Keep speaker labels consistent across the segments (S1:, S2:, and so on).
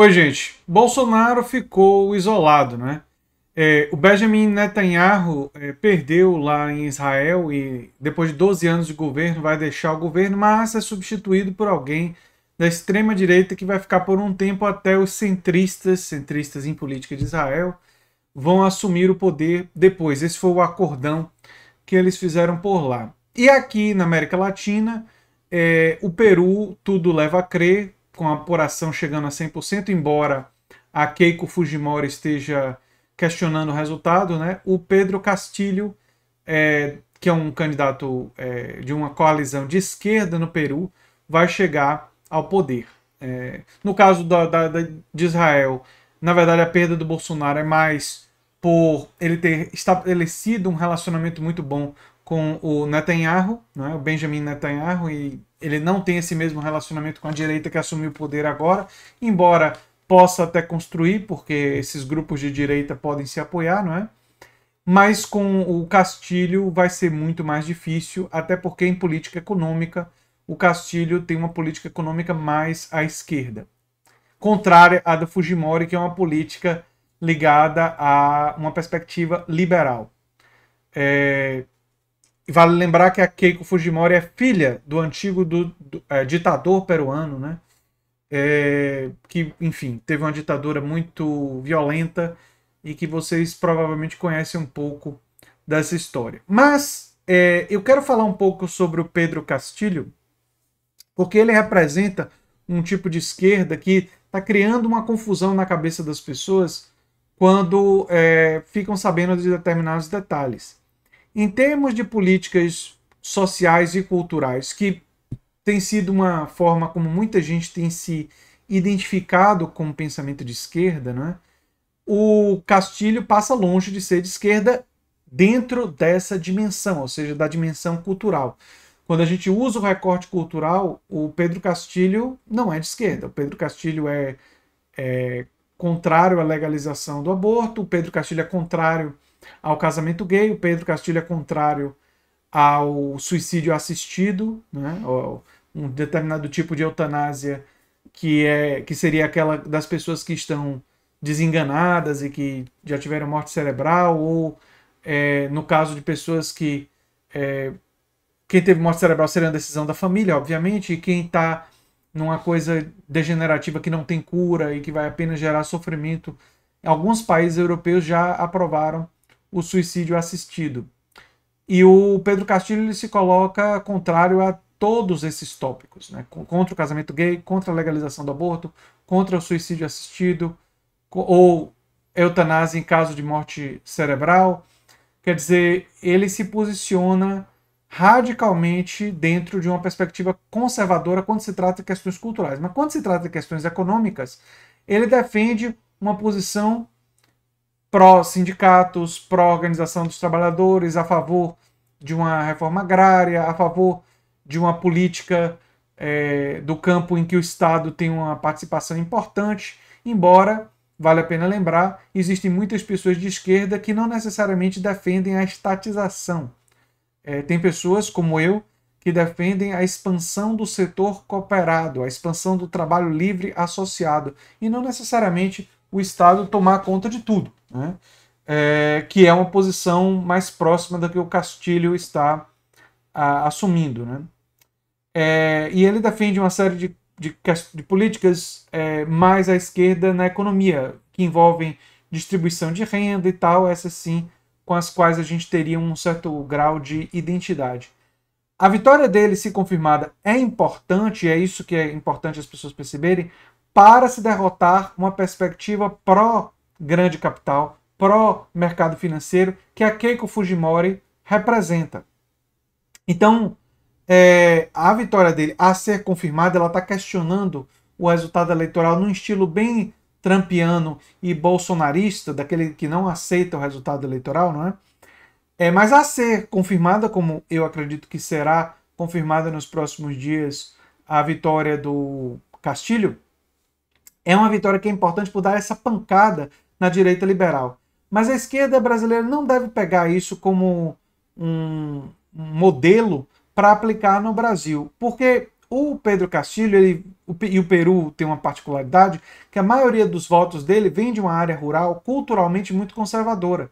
S1: Oi, gente. Bolsonaro ficou isolado, né? É, o Benjamin Netanyahu é, perdeu lá em Israel e depois de 12 anos de governo vai deixar o governo, mas é substituído por alguém da extrema direita que vai ficar por um tempo até os centristas, centristas em política de Israel, vão assumir o poder depois. Esse foi o acordão que eles fizeram por lá. E aqui na América Latina, é, o Peru, tudo leva a crer, com a apuração chegando a 100%, embora a Keiko Fujimori esteja questionando o resultado, né? O Pedro Castilho, é, que é um candidato é, de uma coalizão de esquerda no Peru, vai chegar ao poder. É, no caso da, da, da, de Israel, na verdade a perda do Bolsonaro é mais por ele ter estabelecido um relacionamento muito bom com o Netanyahu, né? o Benjamin Netanyahu, e ele não tem esse mesmo relacionamento com a direita que assumiu o poder agora, embora possa até construir, porque esses grupos de direita podem se apoiar, não é? Mas com o Castilho vai ser muito mais difícil, até porque em política econômica o Castilho tem uma política econômica mais à esquerda, contrária à da Fujimori, que é uma política ligada a uma perspectiva liberal. É, e vale lembrar que a Keiko Fujimori é filha do antigo do, do, é, ditador peruano, né? É, que, enfim, teve uma ditadura muito violenta e que vocês provavelmente conhecem um pouco dessa história. Mas é, eu quero falar um pouco sobre o Pedro Castilho, porque ele representa um tipo de esquerda que está criando uma confusão na cabeça das pessoas quando é, ficam sabendo de determinados detalhes. Em termos de políticas sociais e culturais, que tem sido uma forma como muita gente tem se identificado com o pensamento de esquerda, né? o Castilho passa longe de ser de esquerda dentro dessa dimensão, ou seja, da dimensão cultural. Quando a gente usa o recorte cultural, o Pedro Castilho não é de esquerda. O Pedro Castilho é, é contrário à legalização do aborto, o Pedro Castilho é contrário ao casamento gay. O Pedro Castilho é contrário ao suicídio assistido, né? um determinado tipo de eutanásia que, é, que seria aquela das pessoas que estão desenganadas e que já tiveram morte cerebral, ou é, no caso de pessoas que. É, quem teve morte cerebral seria uma decisão da família, obviamente, e quem está numa coisa degenerativa que não tem cura e que vai apenas gerar sofrimento. Alguns países europeus já aprovaram o suicídio assistido. E o Pedro Castilho ele se coloca contrário a todos esses tópicos, né? contra o casamento gay, contra a legalização do aborto, contra o suicídio assistido, ou eutanásia em caso de morte cerebral. Quer dizer, ele se posiciona radicalmente dentro de uma perspectiva conservadora quando se trata de questões culturais. Mas quando se trata de questões econômicas, ele defende uma posição pró-sindicatos, pró-organização dos trabalhadores, a favor de uma reforma agrária, a favor de uma política é, do campo em que o Estado tem uma participação importante, embora, vale a pena lembrar, existem muitas pessoas de esquerda que não necessariamente defendem a estatização. É, tem pessoas, como eu, que defendem a expansão do setor cooperado, a expansão do trabalho livre associado, e não necessariamente o Estado tomar conta de tudo né? é, que é uma posição mais próxima da que o Castilho está a, assumindo. Né? É, e ele defende uma série de, de, de políticas é, mais à esquerda na economia, que envolvem distribuição de renda e tal, essas sim, com as quais a gente teria um certo grau de identidade. A vitória dele, se confirmada, é importante, é isso que é importante as pessoas perceberem, para se derrotar uma perspectiva pró grande capital, pró-mercado financeiro, que é a Keiko Fujimori representa. Então, é, a vitória dele a ser confirmada, ela está questionando o resultado eleitoral num estilo bem trampiano e bolsonarista, daquele que não aceita o resultado eleitoral, não é? é mas a ser confirmada, como eu acredito que será confirmada nos próximos dias, a vitória do Castilho, é uma vitória que é importante por dar essa pancada na direita liberal. Mas a esquerda brasileira não deve pegar isso como um, modelo para aplicar no Brasil, porque o Pedro Castilho ele, o, e o Peru tem uma particularidade que a maioria dos votos dele vem de uma área rural culturalmente muito conservadora.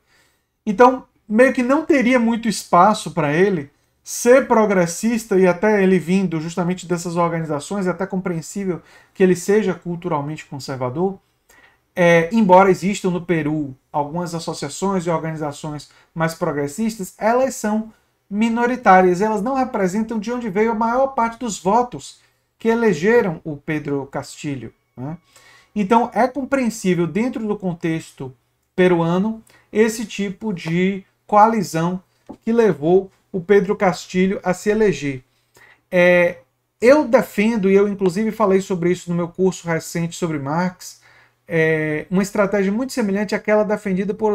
S1: Então, meio que não teria muito espaço para ele ser progressista e até ele vindo justamente dessas organizações, é até compreensível que ele seja culturalmente conservador, é, embora existam no Peru algumas associações e organizações mais progressistas, elas são minoritárias, elas não representam de onde veio a maior parte dos votos que elegeram o Pedro Castilho. Né? Então, é compreensível, dentro do contexto peruano, esse tipo de coalizão que levou o Pedro Castilho a se eleger. É, eu defendo, e eu inclusive falei sobre isso no meu curso recente sobre Marx, é, uma estratégia muito semelhante àquela defendida por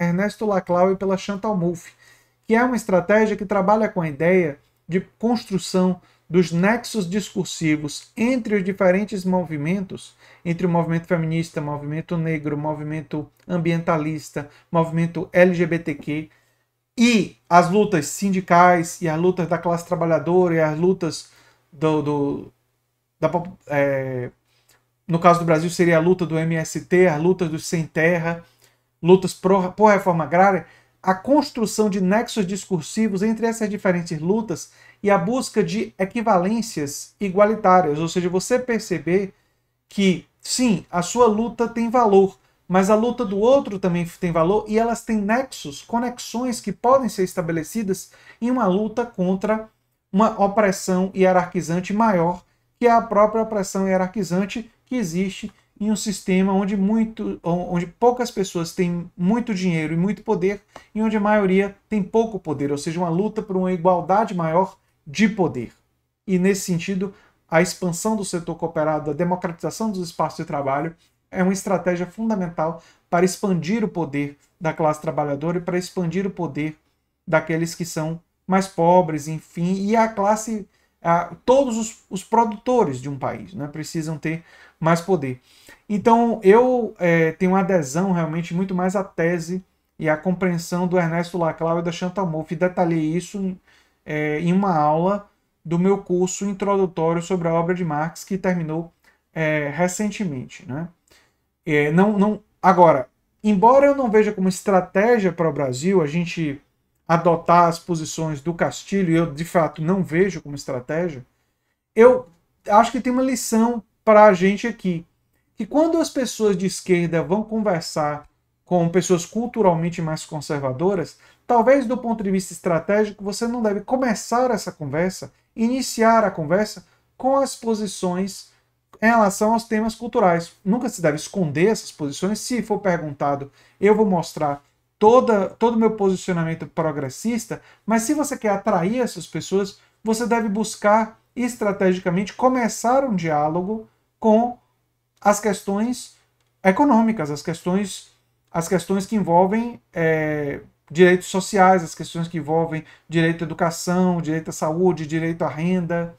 S1: Ernesto Laclau e pela Chantal Mouffe, que é uma estratégia que trabalha com a ideia de construção dos nexos discursivos entre os diferentes movimentos, entre o movimento feminista, movimento negro, movimento ambientalista, movimento LGBTQ, e as lutas sindicais, e as lutas da classe trabalhadora, e as lutas do, do da, é, no caso do Brasil, seria a luta do MST, a luta dos sem terra, lutas por, por reforma agrária, a construção de nexos discursivos entre essas diferentes lutas e a busca de equivalências igualitárias, ou seja, você perceber que, sim, a sua luta tem valor, mas a luta do outro também tem valor e elas têm nexos, conexões que podem ser estabelecidas em uma luta contra uma opressão hierarquizante maior, que é a própria opressão hierarquizante que existe em um sistema onde, muito, onde poucas pessoas têm muito dinheiro e muito poder e onde a maioria tem pouco poder, ou seja, uma luta por uma igualdade maior de poder. E nesse sentido, a expansão do setor cooperado, a democratização dos espaços de trabalho é uma estratégia fundamental para expandir o poder da classe trabalhadora e para expandir o poder daqueles que são mais pobres, enfim, e a classe todos os, os, produtores de um país né, precisam ter mais poder. Então, eu é, tenho uma adesão realmente muito mais à tese e à compreensão do Ernesto Laclau e da Chantal Mouffe. Detalhei isso é, em uma aula do meu curso introdutório sobre a obra de Marx, que terminou é, recentemente. Né? É, não, não, agora, embora eu não veja como estratégia para o Brasil a gente adotar as posições do Castilho, e eu de fato não vejo como estratégia, eu acho que tem uma lição para a gente aqui. Que quando as pessoas de esquerda vão conversar com pessoas culturalmente mais conservadoras, talvez do ponto de vista estratégico, você não deve começar essa conversa, iniciar a conversa com as posições em relação aos temas culturais. Nunca se deve esconder essas posições. Se for perguntado, eu vou mostrar toda, todo o meu posicionamento progressista, mas se você quer atrair essas pessoas, você deve buscar estrategicamente começar um diálogo com as questões econômicas, as questões, as questões que envolvem é, direitos sociais, as questões que envolvem direito à educação, direito à saúde, direito à renda,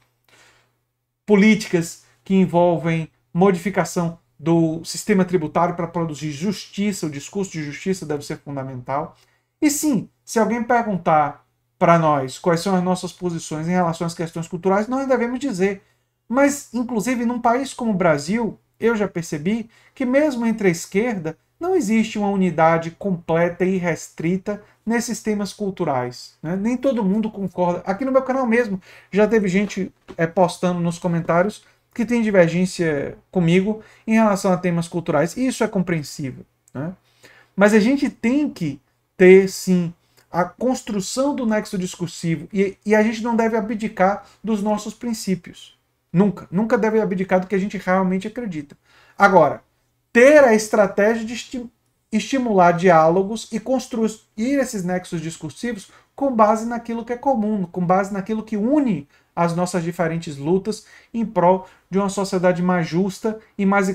S1: políticas que envolvem modificação do sistema tributário para produzir justiça, o discurso de justiça deve ser fundamental. E sim, se alguém perguntar para nós quais são as nossas posições em relação às questões culturais, nós devemos dizer. Mas, inclusive, num país como o Brasil, eu já percebi que, mesmo entre a esquerda, não existe uma unidade completa e restrita nesses temas culturais. Né? Nem todo mundo concorda. Aqui no meu canal mesmo já teve gente é, postando nos comentários que tem divergência comigo em relação a temas culturais. Isso é compreensível. Né? Mas a gente tem que ter, sim, a construção do nexo discursivo e, e a gente não deve abdicar dos nossos princípios. Nunca. Nunca deve abdicar do que a gente realmente acredita. Agora, ter a estratégia de estimular diálogos e construir esses nexos discursivos com base naquilo que é comum, com base naquilo que une as nossas diferentes lutas em prol de uma sociedade mais justa e mais,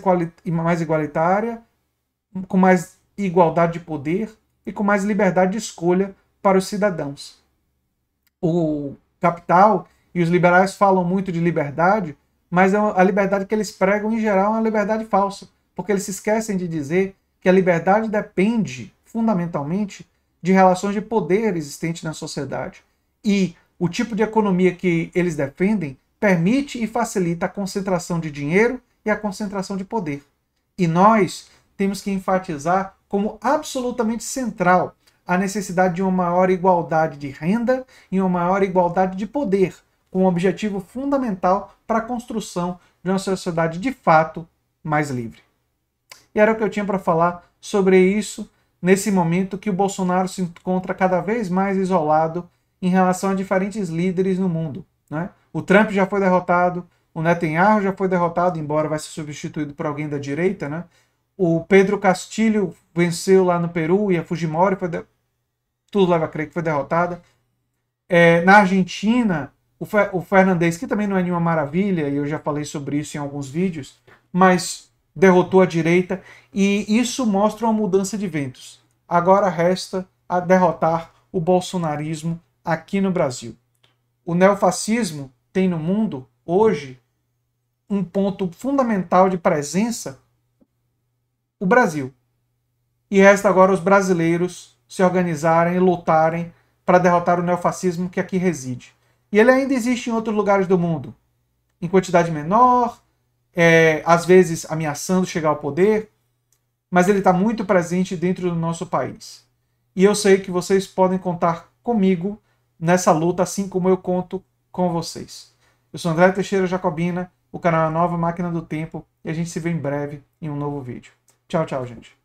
S1: e mais igualitária, com mais igualdade de poder e com mais liberdade de escolha para os cidadãos. O Capital e os liberais falam muito de liberdade, mas é a liberdade que eles pregam em geral é uma liberdade falsa, porque eles se esquecem de dizer que a liberdade depende fundamentalmente de relações de poder existentes na sociedade e o tipo de economia que eles defendem permite e facilita a concentração de dinheiro e a concentração de poder. E nós temos que enfatizar como absolutamente central a necessidade de uma maior igualdade de renda e uma maior igualdade de poder, com um objetivo fundamental para a construção de uma sociedade de fato mais livre. E era o que eu tinha para falar sobre isso nesse momento que o Bolsonaro se encontra cada vez mais isolado em relação a diferentes líderes no mundo. Né? O Trump já foi derrotado, o Netanyahu já foi derrotado, embora vai ser substituído por alguém da direita. Né? O Pedro Castilho venceu lá no Peru e a Fujimori foi de... tudo leva a crer que foi derrotada. É, na Argentina, o, Fe... o Fernandes, que também não é nenhuma maravilha, e eu já falei sobre isso em alguns vídeos, mas derrotou a direita, e isso mostra uma mudança de ventos. Agora resta a derrotar o bolsonarismo aqui no Brasil. O neofascismo tem no mundo, hoje, um ponto fundamental de presença: o Brasil. E resta agora os brasileiros se organizarem e lutarem para derrotar o neofascismo que aqui reside. E ele ainda existe em outros lugares do mundo, em quantidade menor, é, às vezes ameaçando chegar ao poder, mas ele está muito presente dentro do nosso país. E eu sei que vocês podem contar comigo nessa luta, assim como eu conto com vocês. Eu sou André Teixeira Jacobina, o canal é Nova Máquina do Tempo, e a gente se vê em breve em um novo vídeo. Tchau, tchau, gente.